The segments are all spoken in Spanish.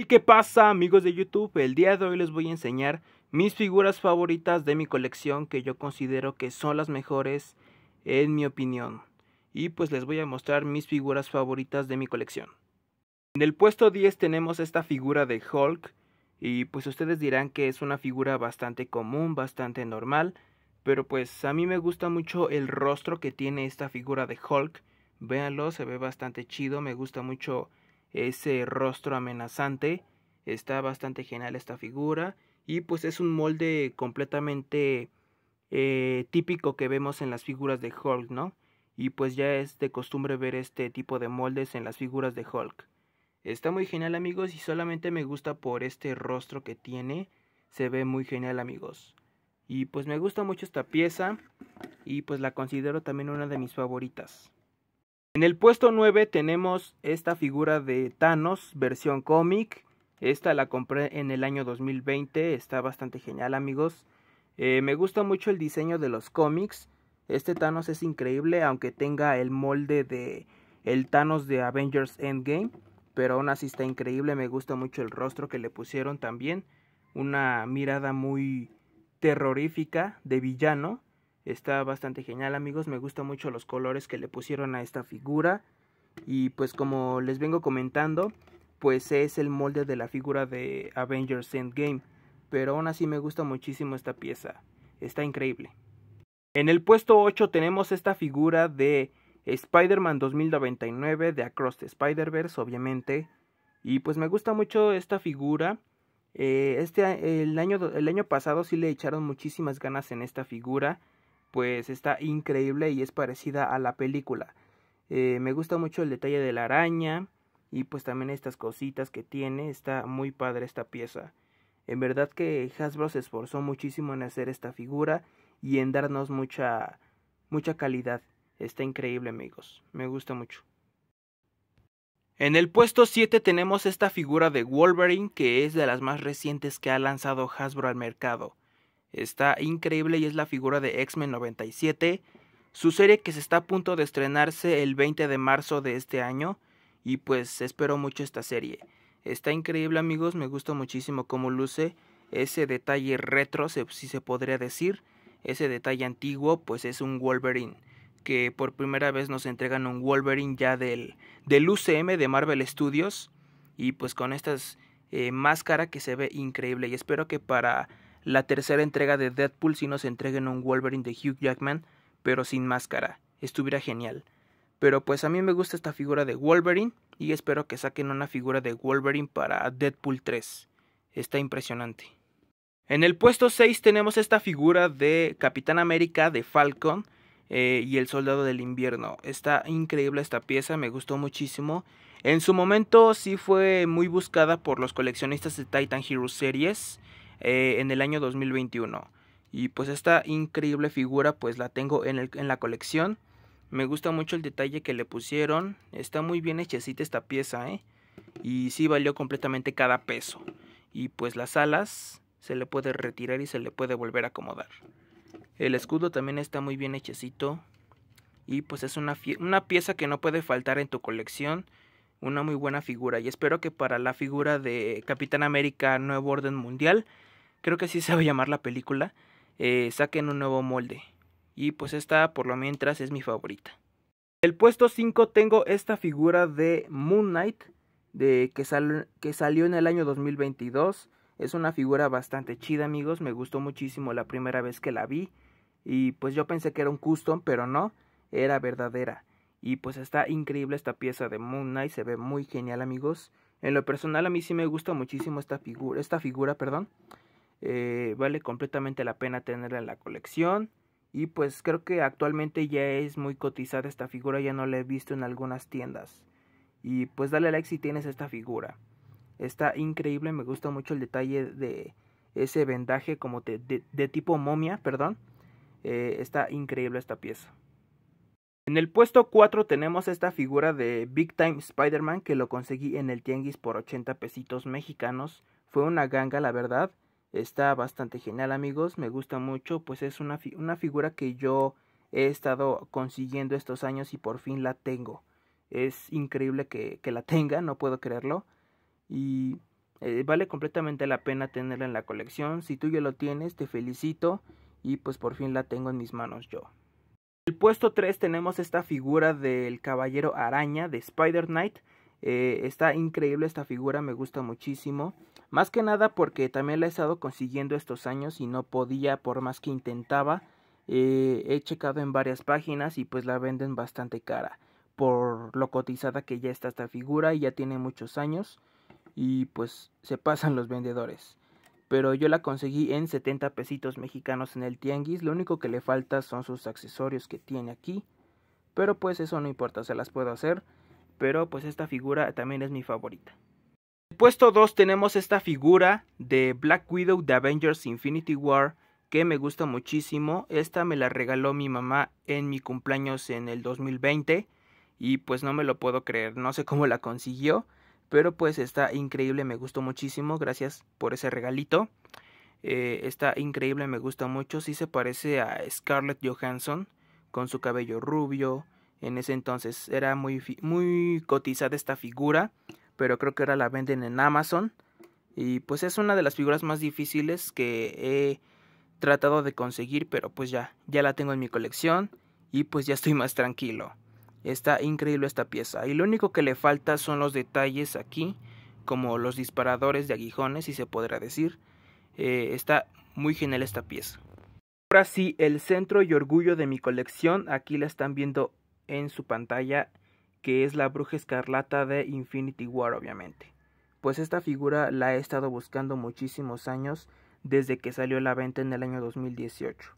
¿Y qué pasa amigos de YouTube? El día de hoy les voy a enseñar mis figuras favoritas de mi colección que yo considero que son las mejores en mi opinión. Y pues les voy a mostrar mis figuras favoritas de mi colección. En el puesto 10 tenemos esta figura de Hulk y pues ustedes dirán que es una figura bastante común, bastante normal, pero pues a mí me gusta mucho el rostro que tiene esta figura de Hulk. Véanlo, se ve bastante chido, me gusta mucho ese rostro amenazante. Está bastante genial esta figura y pues es un molde completamente eh, típico que vemos en las figuras de Hulk, ¿no? Y pues ya es de costumbre ver este tipo de moldes en las figuras de Hulk. Está muy genial amigos y solamente me gusta por este rostro que tiene. Se ve muy genial amigos. Y pues me gusta mucho esta pieza y pues la considero también una de mis favoritas. En el puesto 9 tenemos esta figura de Thanos, versión cómic. Esta la compré en el año 2020, está bastante genial amigos. Eh, me gusta mucho el diseño de los cómics. Este Thanos es increíble, aunque tenga el molde de el Thanos de Avengers Endgame. Pero aún así está increíble, me gusta mucho el rostro que le pusieron también. Una mirada muy terrorífica de villano. Está bastante genial amigos, me gustan mucho los colores que le pusieron a esta figura. Y pues como les vengo comentando, pues es el molde de la figura de Avengers Endgame. Pero aún así me gusta muchísimo esta pieza, está increíble. En el puesto 8 tenemos esta figura de Spider-Man 2099 de Across the Spider-Verse, obviamente. Y pues me gusta mucho esta figura. Eh, este, el, año, el año pasado sí le echaron muchísimas ganas en esta figura pues está increíble y es parecida a la película. Eh, me gusta mucho el detalle de la araña y pues también estas cositas que tiene, está muy padre esta pieza. En verdad que Hasbro se esforzó muchísimo en hacer esta figura y en darnos mucha mucha calidad. Está increíble, amigos. Me gusta mucho. En el puesto 7 tenemos esta figura de Wolverine que es de las más recientes que ha lanzado Hasbro al mercado. Está increíble y es la figura de X-Men 97, su serie que se está a punto de estrenarse el 20 de marzo de este año y pues espero mucho esta serie. Está increíble amigos, me gusta muchísimo cómo luce ese detalle retro, si se podría decir, ese detalle antiguo, pues es un Wolverine que por primera vez nos entregan un Wolverine ya del, del UCM de Marvel Studios y pues con estas eh, máscara que se ve increíble y espero que para la tercera entrega de Deadpool si nos entreguen un Wolverine de Hugh Jackman, pero sin máscara. Estuviera genial. Pero pues a mí me gusta esta figura de Wolverine y espero que saquen una figura de Wolverine para Deadpool 3. Está impresionante. En el puesto 6 tenemos esta figura de Capitán América de Falcon eh, y el Soldado del Invierno. Está increíble esta pieza, me gustó muchísimo. En su momento sí fue muy buscada por los coleccionistas de Titan Hero Series. Eh, en el año 2021. Y pues esta increíble figura pues la tengo en, el, en la colección. Me gusta mucho el detalle que le pusieron. Está muy bien hechecita esta pieza, ¿eh? Y sí valió completamente cada peso. Y pues las alas se le puede retirar y se le puede volver a acomodar. El escudo también está muy bien hechecito. Y pues es una, una pieza que no puede faltar en tu colección. Una muy buena figura. Y espero que para la figura de Capitán América Nuevo Orden Mundial creo que así se va a llamar la película, eh, saquen un nuevo molde. Y pues esta por lo mientras es mi favorita. El puesto 5 tengo esta figura de Moon Knight de, que, que salió en el año 2022. Es una figura bastante chida amigos, me gustó muchísimo la primera vez que la vi. Y pues yo pensé que era un custom, pero no, era verdadera. Y pues está increíble esta pieza de Moon Knight, se ve muy genial amigos. En lo personal a mí sí me gusta muchísimo esta figura, esta figura, perdón. Eh, vale completamente la pena tenerla en la colección. Y pues creo que actualmente ya es muy cotizada esta figura, ya no la he visto en algunas tiendas. Y pues dale like si tienes esta figura. Está increíble, me gusta mucho el detalle de ese vendaje como de, de, tipo momia, perdón. Eh, está increíble esta pieza. En el puesto 4 tenemos esta figura de Big Time Spider-Man que lo conseguí en el Tianguis por 80 pesitos mexicanos. Fue una ganga, la verdad. Está bastante genial amigos, me gusta mucho, pues es una, una figura que yo he estado consiguiendo estos años y por fin la tengo. Es increíble que, que la tenga, no puedo creerlo. Y eh, vale completamente la pena tenerla en la colección. Si tú ya lo tienes, te felicito y pues por fin la tengo en mis manos yo. El puesto 3 tenemos esta figura del caballero araña de Spider Knight. Eh, está increíble esta figura, me gusta muchísimo. Más que nada porque también la he estado consiguiendo estos años y no podía, por más que intentaba. Eh, he checado en varias páginas y pues la venden bastante cara. Por lo cotizada que ya está esta figura y ya tiene muchos años. Y pues se pasan los vendedores. Pero yo la conseguí en 70 pesitos mexicanos en el tianguis. Lo único que le falta son sus accesorios que tiene aquí. Pero pues eso no importa, se las puedo hacer. Pero pues esta figura también es mi favorita puesto 2 tenemos esta figura de Black Widow de Avengers Infinity War que me gusta muchísimo. Esta me la regaló mi mamá en mi cumpleaños en el 2020 y pues no me lo puedo creer, no sé cómo la consiguió, pero pues está increíble, me gustó muchísimo, gracias por ese regalito. Eh, está increíble, me gusta mucho, sí se parece a Scarlett Johansson con su cabello rubio. En ese entonces era muy, muy cotizada esta figura pero creo que ahora la venden en Amazon. Y pues es una de las figuras más difíciles que he tratado de conseguir, pero pues ya, ya la tengo en mi colección y pues ya estoy más tranquilo. Está increíble esta pieza y lo único que le falta son los detalles aquí, como los disparadores de aguijones, si se podrá decir. Eh, está muy genial esta pieza. Ahora sí, el centro y orgullo de mi colección, aquí la están viendo en su pantalla que es la bruja escarlata de Infinity War, obviamente. Pues esta figura la he estado buscando muchísimos años desde que salió a la venta en el año 2018.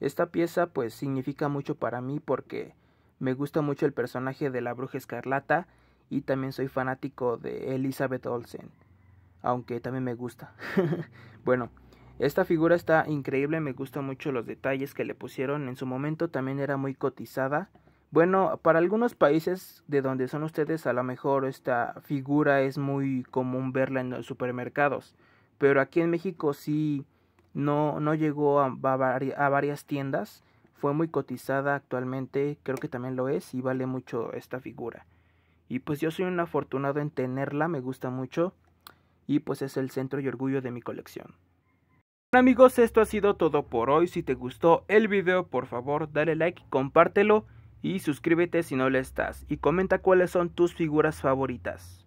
Esta pieza pues significa mucho para mí porque me gusta mucho el personaje de la bruja escarlata y también soy fanático de Elizabeth Olsen, aunque también me gusta. bueno, esta figura está increíble, me gustan mucho los detalles que le pusieron, en su momento también era muy cotizada bueno, para algunos países de donde son ustedes, a lo mejor esta figura es muy común verla en los supermercados, pero aquí en México sí no, no llegó a, varias tiendas, fue muy cotizada actualmente, creo que también lo es y vale mucho esta figura. Y pues yo soy un afortunado en tenerla, me gusta mucho y pues es el centro y orgullo de mi colección. Bueno amigos, esto ha sido todo por hoy. Si te gustó el video, por favor, dale like, y compártelo y suscríbete si no lo estás y comenta cuáles son tus figuras favoritas.